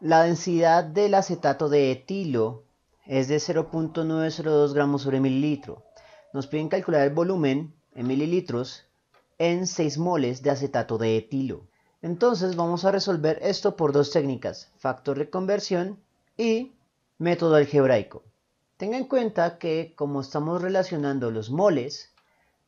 La densidad del acetato de etilo es de 0.902 gramos sobre mililitro. Nos piden calcular el volumen en mililitros en 6 moles de acetato de etilo. Entonces vamos a resolver esto por dos técnicas, factor de conversión y método algebraico. Tenga en cuenta que como estamos relacionando los moles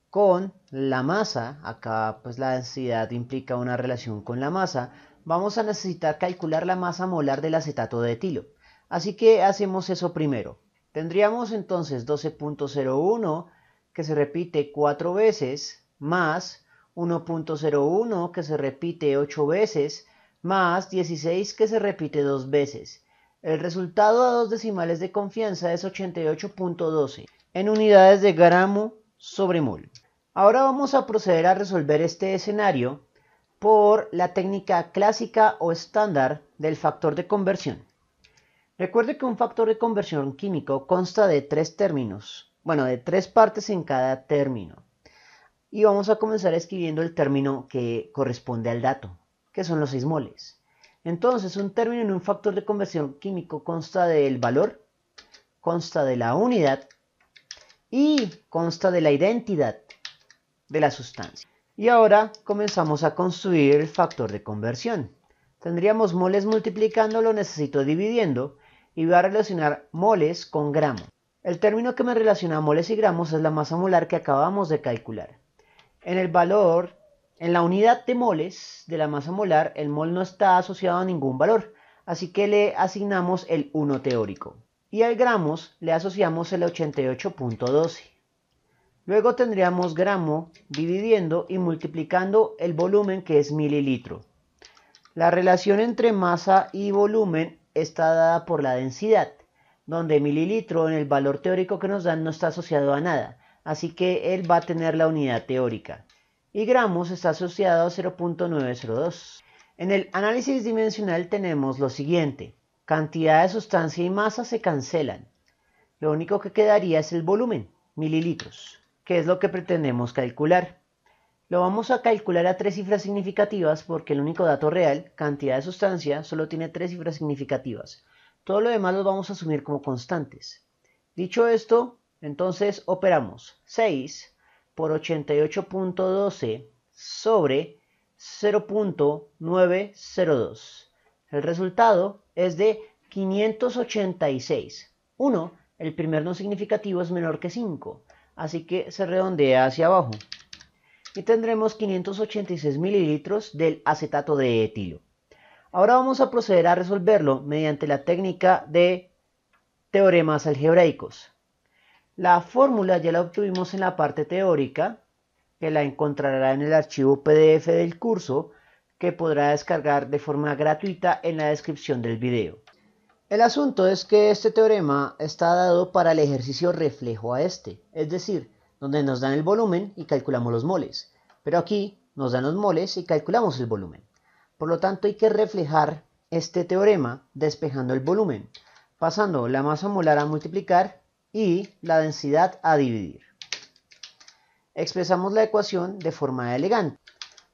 con la masa, acá pues la densidad implica una relación con la masa, vamos a necesitar calcular la masa molar del acetato de etilo. Así que hacemos eso primero. Tendríamos entonces 12.01 que se repite 4 veces más 1.01 que se repite 8 veces más 16 que se repite 2 veces. El resultado a dos decimales de confianza es 88.12 en unidades de gramo sobre mol. Ahora vamos a proceder a resolver este escenario por la técnica clásica o estándar del factor de conversión. Recuerde que un factor de conversión químico consta de tres términos, bueno, de tres partes en cada término. Y vamos a comenzar escribiendo el término que corresponde al dato, que son los 6 moles. Entonces, un término en un factor de conversión químico consta del valor, consta de la unidad y consta de la identidad de la sustancia. Y ahora comenzamos a construir el factor de conversión. Tendríamos moles multiplicando lo necesito dividiendo y voy a relacionar moles con gramos. El término que me relaciona moles y gramos es la masa molar que acabamos de calcular. En el valor, en la unidad de moles de la masa molar, el mol no está asociado a ningún valor, así que le asignamos el 1 teórico. Y al gramos le asociamos el 88.12. Luego tendríamos gramo dividiendo y multiplicando el volumen que es mililitro. La relación entre masa y volumen está dada por la densidad, donde mililitro en el valor teórico que nos dan no está asociado a nada, así que él va a tener la unidad teórica. Y gramos está asociado a 0.902. En el análisis dimensional tenemos lo siguiente. Cantidad de sustancia y masa se cancelan. Lo único que quedaría es el volumen, mililitros. ¿Qué es lo que pretendemos calcular. Lo vamos a calcular a tres cifras significativas porque el único dato real, cantidad de sustancia, solo tiene tres cifras significativas. Todo lo demás lo vamos a asumir como constantes. Dicho esto, entonces operamos 6 por 88.12 sobre 0.902. El resultado es de 586. 1. El primer no significativo es menor que 5 así que se redondea hacia abajo. Y tendremos 586 mililitros del acetato de etilo. Ahora vamos a proceder a resolverlo mediante la técnica de teoremas algebraicos. La fórmula ya la obtuvimos en la parte teórica, que la encontrará en el archivo PDF del curso, que podrá descargar de forma gratuita en la descripción del video. El asunto es que este teorema está dado para el ejercicio reflejo a este, es decir, donde nos dan el volumen y calculamos los moles, pero aquí nos dan los moles y calculamos el volumen. Por lo tanto hay que reflejar este teorema despejando el volumen, pasando la masa molar a multiplicar y la densidad a dividir. Expresamos la ecuación de forma elegante,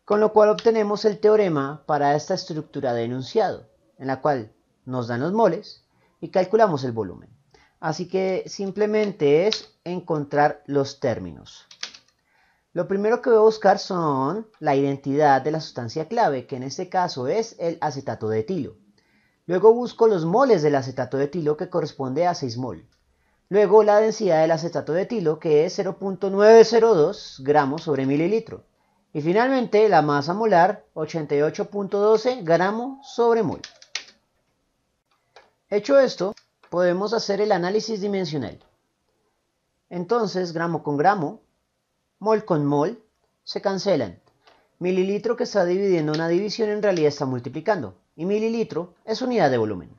con lo cual obtenemos el teorema para esta estructura de enunciado, en la cual nos dan los moles y calculamos el volumen. Así que simplemente es encontrar los términos. Lo primero que voy a buscar son la identidad de la sustancia clave, que en este caso es el acetato de etilo. Luego busco los moles del acetato de etilo que corresponde a 6 mol. Luego la densidad del acetato de etilo que es 0.902 gramos sobre mililitro. Y finalmente la masa molar 88.12 gramos sobre mol. Hecho esto, podemos hacer el análisis dimensional. Entonces, gramo con gramo, mol con mol, se cancelan. Mililitro que está dividiendo una división en realidad está multiplicando, y mililitro es unidad de volumen.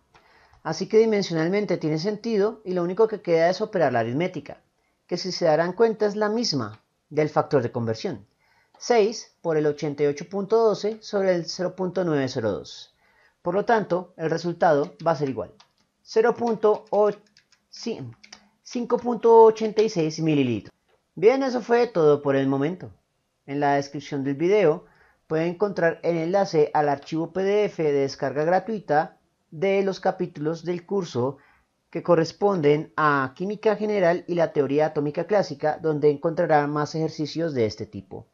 Así que dimensionalmente tiene sentido y lo único que queda es operar la aritmética, que si se darán cuenta es la misma del factor de conversión, 6 por el 88.12 sobre el 0.902. Por lo tanto, el resultado va a ser igual. 5.86 mililitros. Bien, eso fue todo por el momento. En la descripción del video puede encontrar el enlace al archivo PDF de descarga gratuita de los capítulos del curso que corresponden a Química General y la Teoría Atómica Clásica, donde encontrará más ejercicios de este tipo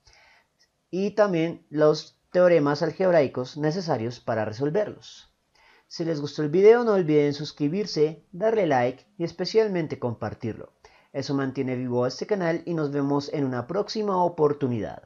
y también los teoremas algebraicos necesarios para resolverlos. Si les gustó el video no olviden suscribirse, darle like y especialmente compartirlo. Eso mantiene vivo este canal y nos vemos en una próxima oportunidad.